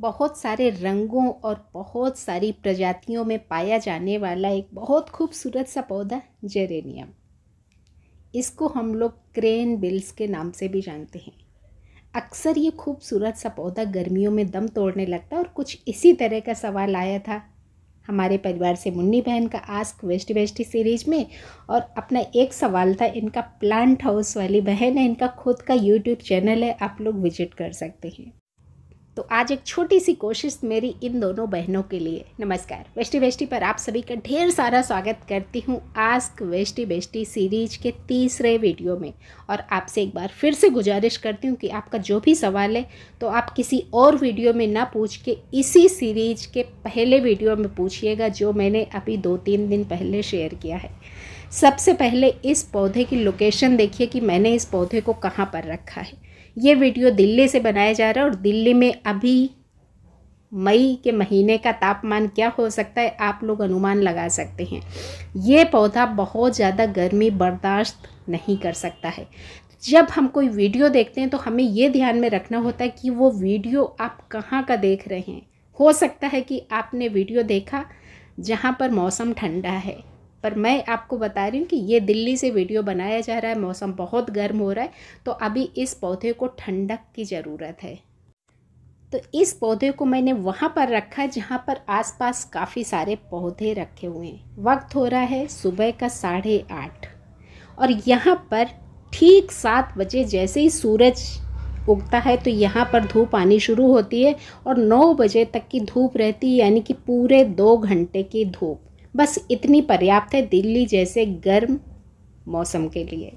बहुत सारे रंगों और बहुत सारी प्रजातियों में पाया जाने वाला एक बहुत खूबसूरत सा पौधा जेरेनियम इसको हम लोग क्रेन बिल्स के नाम से भी जानते हैं अक्सर ये खूबसूरत सा पौधा गर्मियों में दम तोड़ने लगता है और कुछ इसी तरह का सवाल आया था हमारे परिवार से मुन्नी बहन का आस्क वेस्ट वेस्टी सीरीज में और अपना एक सवाल था इनका प्लांट हाउस वाली बहन है इनका खुद का यूट्यूब चैनल है आप लोग विजिट कर सकते हैं तो आज एक छोटी सी कोशिश मेरी इन दोनों बहनों के लिए नमस्कार वेस्टी वेस्टी पर आप सभी का ढेर सारा स्वागत करती हूँ आस्क वेस्टी वेस्टी सीरीज के तीसरे वीडियो में और आपसे एक बार फिर से गुजारिश करती हूँ कि आपका जो भी सवाल है तो आप किसी और वीडियो में ना पूछ के इसी सीरीज के पहले वीडियो में पूछिएगा जो मैंने अभी दो तीन दिन पहले शेयर किया है सबसे पहले इस पौधे की लोकेशन देखिए कि मैंने इस पौधे को कहाँ पर रखा है ये वीडियो दिल्ली से बनाया जा रहा है और दिल्ली में अभी मई के महीने का तापमान क्या हो सकता है आप लोग अनुमान लगा सकते हैं ये पौधा बहुत ज़्यादा गर्मी बर्दाश्त नहीं कर सकता है जब हम कोई वीडियो देखते हैं तो हमें ये ध्यान में रखना होता है कि वो वीडियो आप कहाँ का देख रहे हैं हो सकता है कि आपने वीडियो देखा जहाँ पर मौसम ठंडा है पर मैं आपको बता रही हूँ कि ये दिल्ली से वीडियो बनाया जा रहा है मौसम बहुत गर्म हो रहा है तो अभी इस पौधे को ठंडक की ज़रूरत है तो इस पौधे को मैंने वहाँ पर रखा है जहाँ पर आसपास काफ़ी सारे पौधे रखे हुए हैं वक्त हो रहा है सुबह का साढ़े आठ और यहाँ पर ठीक सात बजे जैसे ही सूरज उगता है तो यहाँ पर धूप आनी शुरू होती है और नौ बजे तक की धूप रहती है यानी कि पूरे दो घंटे की धूप बस इतनी पर्याप्त है दिल्ली जैसे गर्म मौसम के लिए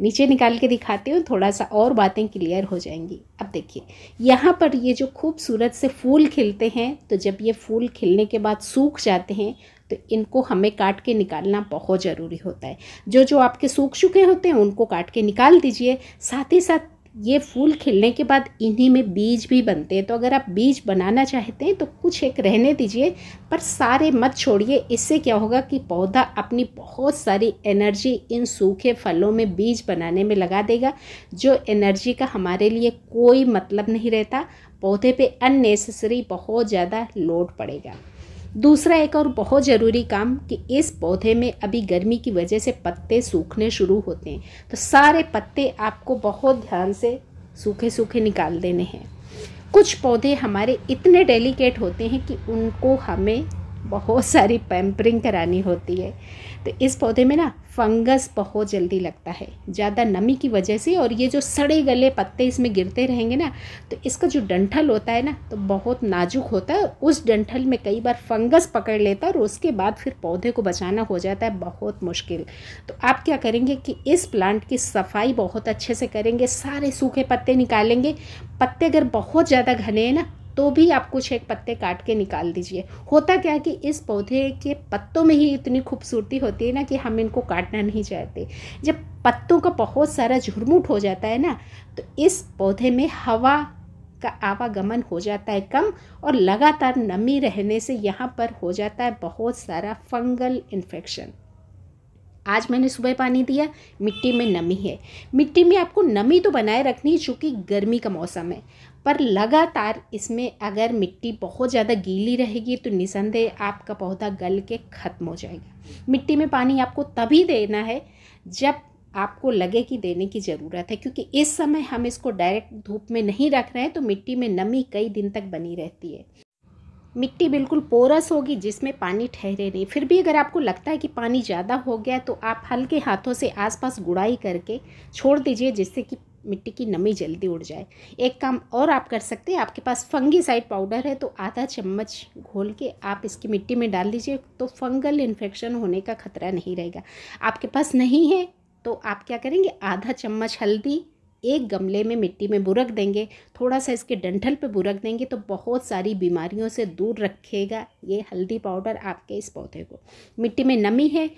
नीचे निकाल के दिखाती हूँ थोड़ा सा और बातें क्लियर हो जाएंगी अब देखिए यहाँ पर ये जो खूबसूरत से फूल खिलते हैं तो जब ये फूल खिलने के बाद सूख जाते हैं तो इनको हमें काट के निकालना बहुत ज़रूरी होता है जो जो आपके सूख चुके होते हैं उनको काट के निकाल दीजिए साथ ही साथ ये फूल खिलने के बाद इन्हीं में बीज भी बनते हैं तो अगर आप बीज बनाना चाहते हैं तो कुछ एक रहने दीजिए पर सारे मत छोड़िए इससे क्या होगा कि पौधा अपनी बहुत सारी एनर्जी इन सूखे फलों में बीज बनाने में लगा देगा जो एनर्जी का हमारे लिए कोई मतलब नहीं रहता पौधे पे अननेसेसरी बहुत ज़्यादा लोड पड़ेगा दूसरा एक और बहुत ज़रूरी काम कि इस पौधे में अभी गर्मी की वजह से पत्ते सूखने शुरू होते हैं तो सारे पत्ते आपको बहुत ध्यान से सूखे सूखे निकाल देने हैं कुछ पौधे हमारे इतने डेलिकेट होते हैं कि उनको हमें बहुत सारी पैम्परिंग करानी होती है तो इस पौधे में ना फंगस बहुत जल्दी लगता है ज़्यादा नमी की वजह से और ये जो सड़े गले पत्ते इसमें गिरते रहेंगे ना तो इसका जो डंठल होता है ना तो बहुत नाजुक होता है उस डंठल में कई बार फंगस पकड़ लेता है और उसके बाद फिर पौधे को बचाना हो जाता है बहुत मुश्किल तो आप क्या करेंगे कि इस प्लांट की सफाई बहुत अच्छे से करेंगे सारे सूखे पत्ते निकालेंगे पत्ते अगर बहुत ज़्यादा घने हैं ना तो भी आप कुछ एक पत्ते काट के निकाल दीजिए होता क्या है कि इस पौधे के पत्तों में ही इतनी खूबसूरती होती है ना कि हम इनको काटना नहीं चाहते जब पत्तों का बहुत सारा झुरमुट हो जाता है ना तो इस पौधे में हवा का आवागमन हो जाता है कम और लगातार नमी रहने से यहाँ पर हो जाता है बहुत सारा फंगल इन्फेक्शन आज मैंने सुबह पानी दिया मिट्टी में नमी है मिट्टी में आपको नमी तो बनाए रखनी है चूँकि गर्मी का मौसम है पर लगातार इसमें अगर मिट्टी बहुत ज़्यादा गीली रहेगी तो निसंदेह आपका पौधा गल के ख़त्म हो जाएगा मिट्टी में पानी आपको तभी देना है जब आपको लगे कि देने की ज़रूरत है क्योंकि इस समय हम इसको डायरेक्ट धूप में नहीं रख रहे हैं तो मिट्टी में नमी कई दिन तक बनी रहती है मिट्टी बिल्कुल पोरस होगी जिसमें पानी ठहरे नहीं फिर भी अगर आपको लगता है कि पानी ज़्यादा हो गया तो आप हल्के हाथों से आसपास गुड़ाई करके छोड़ दीजिए जिससे कि मिट्टी की नमी जल्दी उड़ जाए एक काम और आप कर सकते हैं आपके पास फंगी साइड पाउडर है तो आधा चम्मच घोल के आप इसकी मिट्टी में डाल दीजिए तो फंगल इन्फेक्शन होने का खतरा नहीं रहेगा आपके पास नहीं है तो आप क्या करेंगे आधा चम्मच हल्दी एक गमले में मिट्टी में बुरक देंगे थोड़ा सा इसके डंठल पे बुरक देंगे तो बहुत सारी बीमारियों से दूर रखेगा ये हल्दी पाउडर आपके इस पौधे को मिट्टी में नमी है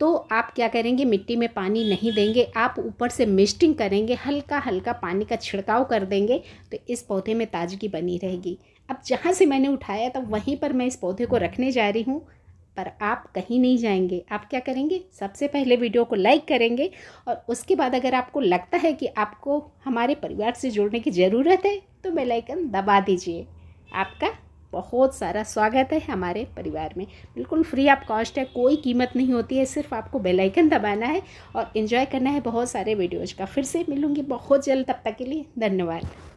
तो आप क्या करेंगे मिट्टी में पानी नहीं देंगे आप ऊपर से मिस्टिंग करेंगे हल्का हल्का पानी का छिड़काव कर देंगे तो इस पौधे में ताजगी बनी रहेगी अब जहाँ से मैंने उठाया था वहीं पर मैं इस पौधे को रखने जा रही हूँ पर आप कहीं नहीं जाएंगे आप क्या करेंगे सबसे पहले वीडियो को लाइक करेंगे और उसके बाद अगर आपको लगता है कि आपको हमारे परिवार से जुड़ने की ज़रूरत है तो बेल आइकन दबा दीजिए आपका बहुत सारा स्वागत है हमारे परिवार में बिल्कुल फ्री आप कॉस्ट है कोई कीमत नहीं होती है सिर्फ आपको बेल आइकन दबाना है और इन्जॉय करना है बहुत सारे वीडियोज़ का फिर से मिलूँगी बहुत जल्द तब तक के लिए धन्यवाद